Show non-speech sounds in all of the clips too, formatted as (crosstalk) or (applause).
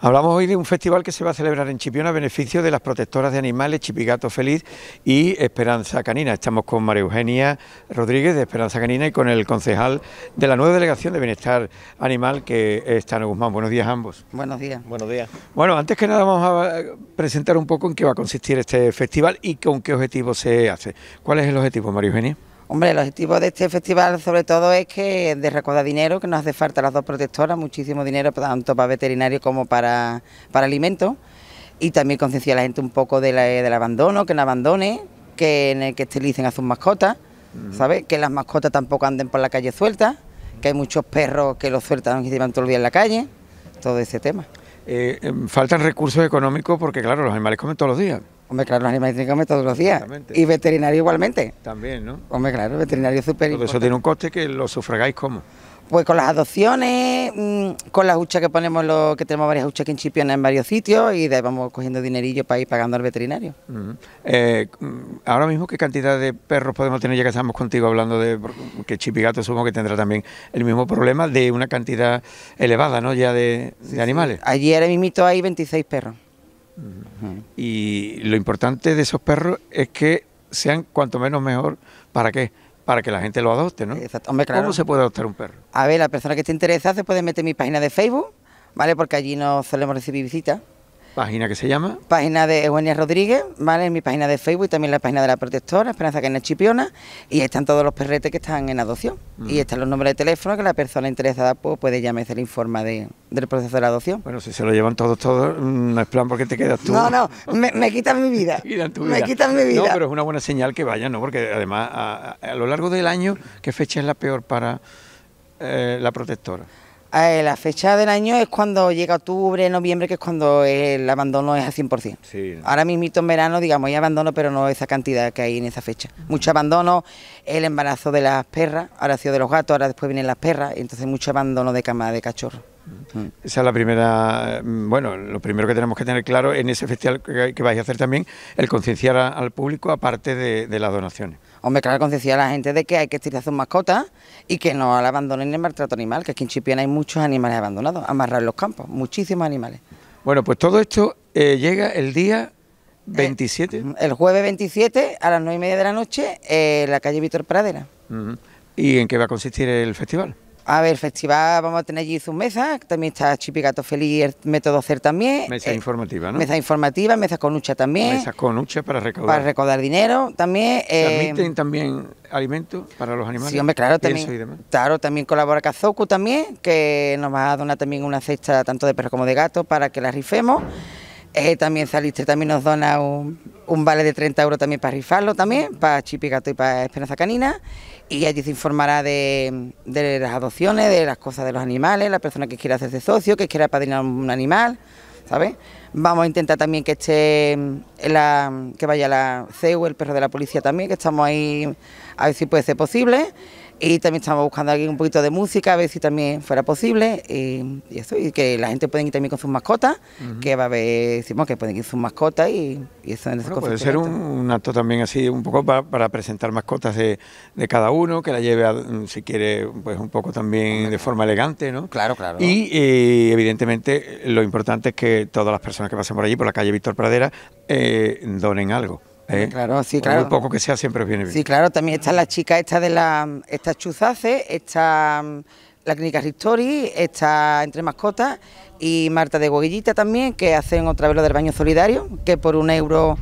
Hablamos hoy de un festival que se va a celebrar en Chipiona a beneficio de las protectoras de animales Chipigato Feliz y Esperanza Canina. Estamos con María Eugenia Rodríguez de Esperanza Canina y con el concejal de la nueva delegación de Bienestar Animal que es Tano Guzmán. Buenos días a ambos. Buenos días. Buenos días. Bueno, antes que nada vamos a presentar un poco en qué va a consistir este festival y con qué objetivo se hace. ¿Cuál es el objetivo, María Eugenia? Hombre, el objetivo de este festival sobre todo es que de dinero, que nos hace falta las dos protectoras, muchísimo dinero tanto para veterinario como para, para alimentos y también concienciar a la gente un poco del abandono, que no abandone, que, en que a sus mascotas, ¿sabes? Que las mascotas tampoco anden por la calle sueltas, que hay muchos perros que los sueltan y se van todo el día en la calle, todo ese tema. Eh, em, faltan recursos económicos porque, claro, los animales comen todos los días. Hombre, claro, los animales tienen que comer todos los días. Y veterinario igualmente. También, ¿no? Hombre, claro, veterinario es súper eso tiene un coste que lo sufragáis cómo. Pues con las adopciones, mm, con las huchas que ponemos, lo que tenemos varias huchas que enchipionan en varios sitios y de vamos cogiendo dinerillo para ir pagando al veterinario. Eh, mm, ahora mismo, ¿qué cantidad de perros podemos tener? Ya que estamos contigo hablando de que Chipigato supongo que tendrá también el mismo problema de una cantidad elevada, ¿no? Ya de, animales. Ayer Allí ahora mismo hay 26 perros. Y lo importante de esos perros es que sean cuanto menos mejor. ¿Para qué? Para que la gente lo adopte, ¿no? Exacto. ¿Cómo se puede adoptar un perro? A ver, la persona que esté interesada se puede meter en mi página de Facebook, ¿vale? Porque allí no solemos recibir visitas. Página que se llama. Página de Eugenia Rodríguez, ¿vale? En mi página de Facebook y también la página de la protectora, Esperanza que no Chipiona. Y están todos los perretes que están en adopción. Mm. Y están los números de teléfono que la persona interesada pues, puede llamar y se le informa del proceso de la adopción. Bueno, si se lo llevan todos, todos, mm, no es plan porque te quedas tú. No, no, me, me quitan mi vida. (laughs) quitan tu vida. Me quitan mi vida. No, pero es una buena señal que vayan, ¿no? Porque además, a, lo largo del año, ¿qué fecha es la peor para eh, la protectora? la fecha del año es cuando llega octubre, noviembre, que es cuando el abandono es al 100%. Ahora mismito en verano, digamos, hay abandono, pero no esa cantidad que hay en esa fecha. Mucho abandono, el embarazo de las perras, ahora ha sido de los gatos, ahora después vienen las perras, entonces mucho abandono de cama de cachorro. Esa es la primera, bueno, lo primero que tenemos que tener claro en ese festival que, vais a hacer también, el concienciar al público aparte de, las donaciones. Hombre, claro, concienciar a la gente de que hay que estirar sus mascotas y que no la abandonen el maltrato animal, que aquí en Chipiona hay muchos animales abandonados, amarrar los campos, muchísimos animales. Bueno, pues todo esto eh, llega el día 27. Eh, el jueves 27 a las 9 y media de la noche en eh, la calle Víctor Pradera. ¿Y en qué va a consistir el festival? A ver, festival, vamos a tener allí sus mesas, también está Chipi Gato Feliz, Método CER también. Mesa eh, informativa, ¿no? Mesa informativa, mesas con hucha también. Mesas con hucha para recaudar. Para recaudar dinero también. ¿Se eh, también alimentos para los animales? Sí, hombre, claro, también. Claro, también colabora Kazoku también, que nos va a donar también una cesta tanto de perro como de gato para que la rifemos. Eh, también saliste, también nos dona un, vale de 30 euros también para rifarlo también, para Chipigato y para Esperanza Canina. Y allí se informará de, de, las adopciones, de las cosas de los animales, la persona que quiera hacerse socio, que quiera padrinar un animal, ¿sabes? Vamos a intentar también que esté la, que vaya la CEU, el perro de la policía también, que estamos ahí a ver si puede ser posible. Y también estamos buscando aquí un poquito de música, a ver si también fuera posible. Y, eso, y que la gente pueda ir también con sus mascotas, que va a haber, decimos que pueden ir sus mascotas y, eso en bueno, Puede ser un, acto también así, un poco para, presentar mascotas de, cada uno, que la lleve, si quiere, pues un poco también de forma elegante, ¿no? Claro, claro. Y eh, evidentemente lo importante es que todas las personas que pasan por allí, por la calle Víctor Pradera, eh, donen algo. ¿eh? Claro, sí, claro. Por poco que sea, siempre viene bien. Sí, claro, también está la chica esta de la... ...estas Chuzace, esta mm, la clínica Ristori, está Entre Mascotas y Marta de Guaguillita también, que hacen otra vez lo del baño solidario, que por un euro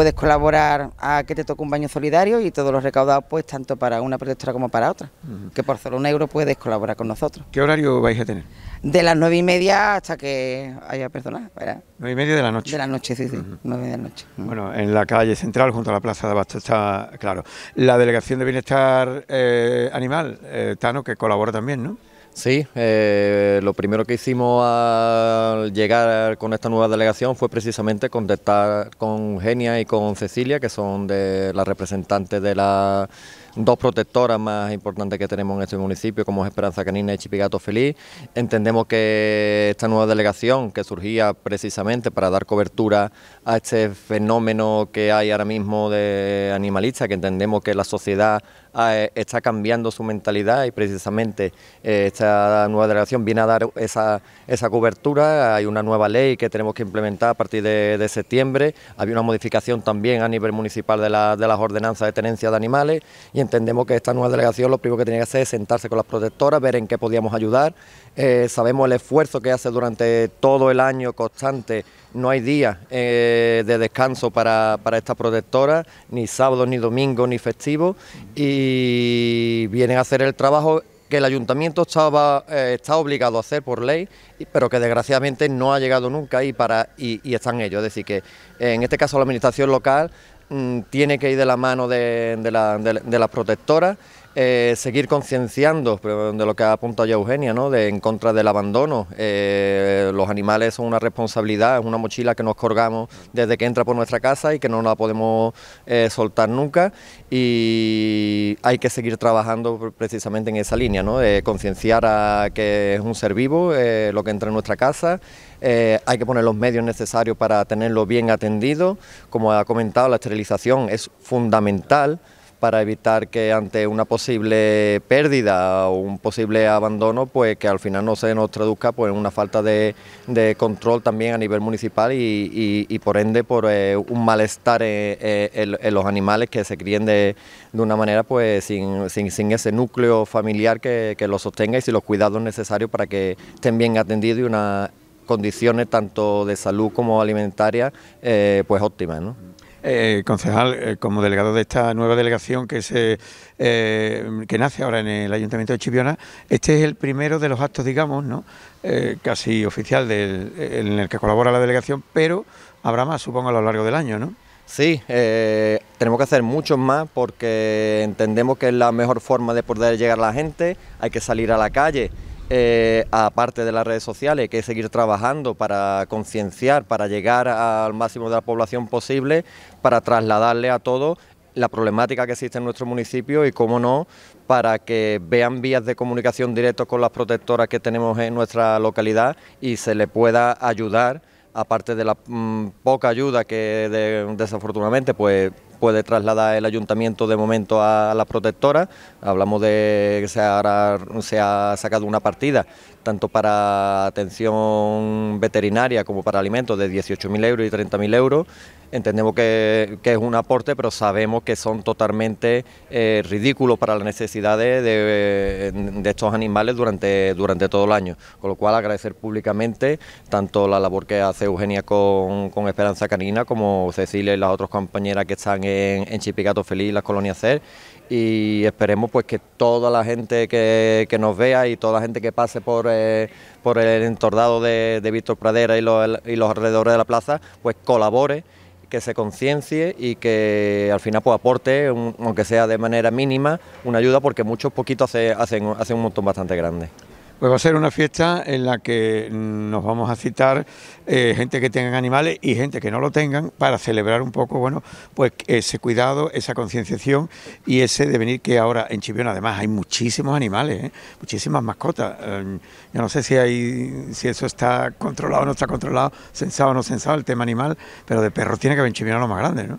puedes colaborar a que te toque un baño solidario y todos los recaudados, pues tanto para una protectora como para otra. Que por solo un euro puedes colaborar con nosotros. ¿Qué horario vais a tener? De las nueve y media hasta que haya personas, Nueve y media de la noche. De la noche, sí, sí, de la noche. Bueno, en la calle central, junto a la plaza de Abasto, está claro. La Delegación de Bienestar eh, Animal, eh, Tano, que colabora también, ¿no? Sí, eh, lo primero que hicimos al llegar con esta nueva delegación fue precisamente contestar con Genia y con Cecilia, que son de las representantes de las dos protectoras más importantes que tenemos en este municipio, como Esperanza Canina y Chipigato Feliz. Entendemos que esta nueva delegación, que surgía precisamente para dar cobertura a este fenómeno que hay ahora mismo de animalista, que entendemos que la sociedad eh, está cambiando su mentalidad y precisamente eh, esta nueva delegación viene a dar esa, cobertura. Hay una nueva ley que tenemos que implementar a partir de, septiembre. Había una modificación también a nivel municipal de, las ordenanzas de tenencia de animales y entendemos que esta nueva delegación lo primero que tenía que hacer es sentarse con las protectoras, ver en qué podíamos ayudar eh, sabemos el esfuerzo que hace durante todo el año constante. No hay día eh, de descanso para, esta protectora, ni sábado, ni domingo, ni festivo. Y vienen a hacer el trabajo que el ayuntamiento estaba, eh, está obligado a hacer por ley, pero que desgraciadamente no ha llegado nunca y, para, y, están ellos. Es decir, que en este caso la administración local mm, tiene que ir de la mano de, la, de, de las protectoras. Eh, seguir concienciando de lo que ha apuntado ya Eugenia, ¿no? de, en contra del abandono. Eh, los animales son una responsabilidad, es una mochila que nos colgamos desde que entra por nuestra casa y que no la podemos eh, soltar nunca y hay que seguir trabajando precisamente en esa línea, ¿no? concienciar a que es un ser vivo lo que entra en nuestra casa, hay que poner los medios necesarios para tenerlo bien atendido, como ha comentado la esterilización es fundamental para evitar que ante una posible pérdida o un posible abandono, pues que al final no se nos traduzca pues, en una falta de, control también a nivel municipal y, por ende por eh, un malestar eh, eh, en, los animales que se críen de, de una manera pues sin, ese núcleo familiar que, que los sostenga y sin los cuidados necesarios para que estén bien atendidos y unas condiciones tanto de salud como alimentaria pues óptimas. ¿no? Eh, concejal, eh, como delegado de esta nueva delegación que se eh, que nace ahora en el Ayuntamiento de Chipiona, este es el primero de los actos, digamos, ¿no? casi oficial del, en el que colabora la delegación, pero habrá más, supongo, a lo largo del año, ¿no? Sí, tenemos que hacer muchos más porque entendemos que es la mejor forma de poder llegar a la gente, hay que salir a la calle. Eh, aparte de las redes sociales, hay que seguir trabajando para concienciar, para llegar al máximo de la población posible, para trasladarle a todos la problemática que existe en nuestro municipio y, cómo no, para que vean vías de comunicación directas con las protectoras que tenemos en nuestra localidad y se le pueda ayudar, aparte de la mm, poca ayuda que desafortunadamente pues puede trasladar el ayuntamiento de momento a, la protectora... Hablamos de que se, ha, sacado una partida tanto para atención veterinaria como para alimentos de 18.000 euros y 30.000 euros. Entendemos que, es un aporte, pero sabemos que son totalmente eh, ridículos para las necesidades de, estos animales durante, durante todo el año. Con lo cual agradecer públicamente tanto la labor que hace Eugenia con, Esperanza Canina como Cecilia y las otras compañeras que están en, Chipicato Feliz, las colonias CER, y esperemos pues que toda la gente que, nos vea y toda la gente que pase por, eh, por el entordado de, de Víctor Pradera y, los alrededores de la plaza, pues colabore que se conciencie y que al final pues aporte, aunque sea de manera mínima, una ayuda porque muchos poquitos hacen, hacen un montón bastante grande. Pues va a ser una fiesta en la que nos vamos a citar eh, gente que tengan animales y gente que no lo tengan para celebrar un poco, bueno, pues ese cuidado, esa concienciación y ese devenir que ahora en Chiviona, además hay muchísimos animales, ¿eh? muchísimas mascotas. Em, yo no sé si hay, si eso está controlado o no está controlado, sensado o no sensado el tema animal, pero de perros tiene que haber en Chipión lo más grande, ¿no?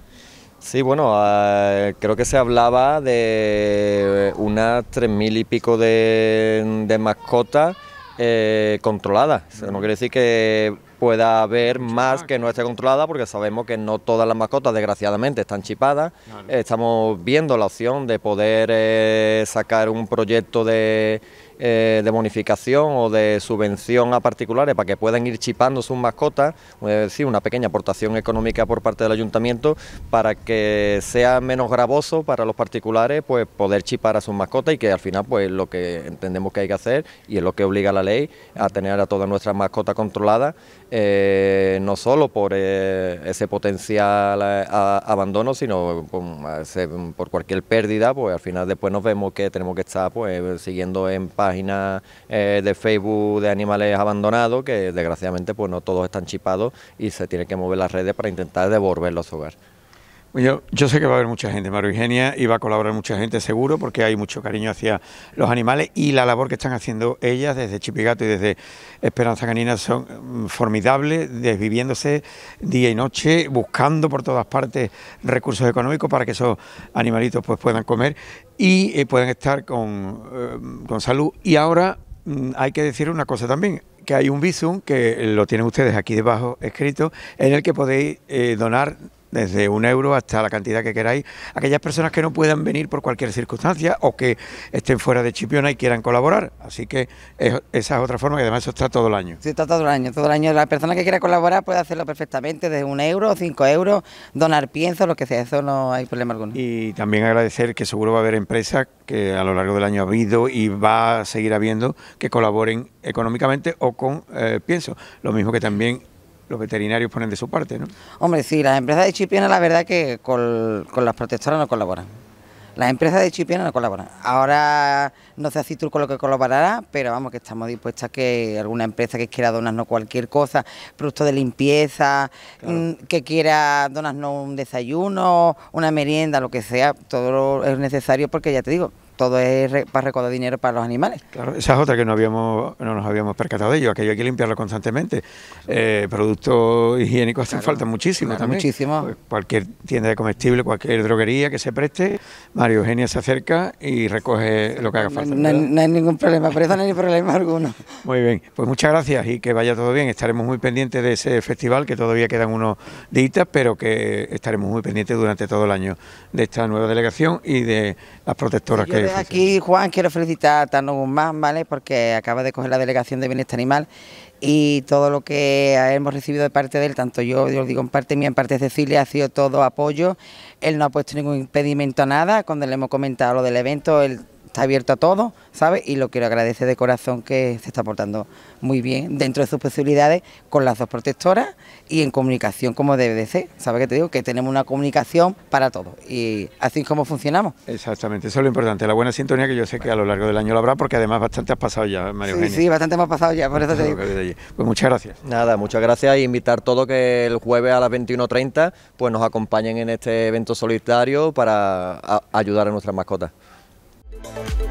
Sí, bueno, ah, creo que se hablaba de unas tres mil y pico de, de mascotas eh, controladas. no quiere decir que pueda haber más que no esté controlada, porque sabemos que no todas las mascotas, desgraciadamente, están chipadas. Estamos viendo la opción de poder eh, sacar un proyecto de eh, de bonificación o de subvención a particulares para que puedan ir chipando sus mascotas, es eh, decir, una pequeña aportación económica por parte del ayuntamiento para que sea menos gravoso para los particulares pues poder chipar a sus mascotas y que al final pues lo que entendemos que hay que hacer y es lo que obliga la ley a tener a todas nuestras mascotas controladas. Eh, no solo por eh, ese potencial eh, abandono, sino por cualquier pérdida, pues al final después nos vemos que tenemos que estar pues siguiendo en páginas eh, de Facebook de animales abandonados, que desgraciadamente pues no todos están chipados y se tienen que mover las redes para intentar devolverlos a su hogar. Yo, sé que va a haber mucha gente, María Eugenia, y va a colaborar mucha gente seguro, porque hay mucho cariño hacia los animales y la labor que están haciendo ellas desde Chipigato y desde Esperanza Canina son mm, formidables, desviviéndose día y noche, buscando por todas partes recursos económicos para que esos animalitos pues, puedan comer y eh, puedan estar eh, con, salud. Y ahora mm, hay que decir una cosa también, que hay un visum que lo tienen ustedes aquí debajo escrito, en el que podéis eh, donar desde un euro hasta la cantidad que queráis, aquellas personas que no puedan venir por cualquier circunstancia o que estén fuera de Chipiona y quieran colaborar. Así que esa es otra forma y además eso está todo el año. Sí, está todo el año, todo el año. La persona que quiera colaborar puede hacerlo perfectamente, desde un euro, cinco euros, donar pienso, lo que sea, eso no hay problema alguno. Y también agradecer que seguro va a haber empresas que a lo largo del año ha habido y va a seguir habiendo que colaboren económicamente o con eh, pienso. Lo mismo que también los veterinarios ponen de su parte, ¿no? Hombre, sí, las empresas de Chipiona la verdad que con, las protectoras no colaboran. Las empresas de Chipiona no colaboran. Ahora no sé si tú con lo que colaborará, pero vamos que estamos dispuestas que alguna empresa que quiera donarnos cualquier cosa, producto de limpieza, mm, que quiera donarnos un desayuno, una merienda, lo que sea, todo es necesario porque ya te digo, todo es para recoger dinero para los animales. esa es otra que no habíamos, no nos habíamos percatado de ello, aquello hay que limpiarlo constantemente. Eh, productos higiénicos hacen falta muchísimo Muchísimo. Pues cualquier tienda de comestible, cualquier droguería que se preste, Mario Eugenia se acerca y recoge lo que haga falta. No, hay ningún problema, por eso no hay problema alguno. (laughs) Muy bien, pues muchas gracias y que vaya todo bien. Estaremos muy pendientes de ese festival que todavía quedan unos días, pero que estaremos muy pendientes durante todo el año de esta nueva delegación y de las protectoras que aquí, Juan, quiero felicitar a Tano Guzmán, ¿vale? Porque acaba de coger la delegación de Bienestar Animal y todo lo que hemos recibido de parte de él, tanto yo, yo digo en parte mía, en parte de Cecilia, ha sido todo apoyo. Él no ha puesto ningún impedimento a nada, cuando le hemos comentado lo del evento, él está abierto a todos, ¿sabes? Y lo quiero agradecer de corazón que se está portando muy bien dentro de sus posibilidades con las dos protectoras y en comunicación como debe de ser. ¿Sabe qué te digo? Que tenemos una comunicación para todos y así es como funcionamos. Exactamente, eso es lo importante, la buena sintonía que yo sé que a lo largo del año lo habrá porque además bastante has pasado ya, Mario. Sí, sí, bastante hemos pasado ya, por eso te digo. Pues muchas gracias. Nada, muchas gracias y invitar todo que el jueves a las 21.30 pues nos acompañen en este evento solitario para ayudar a nuestras mascotas. Thank you.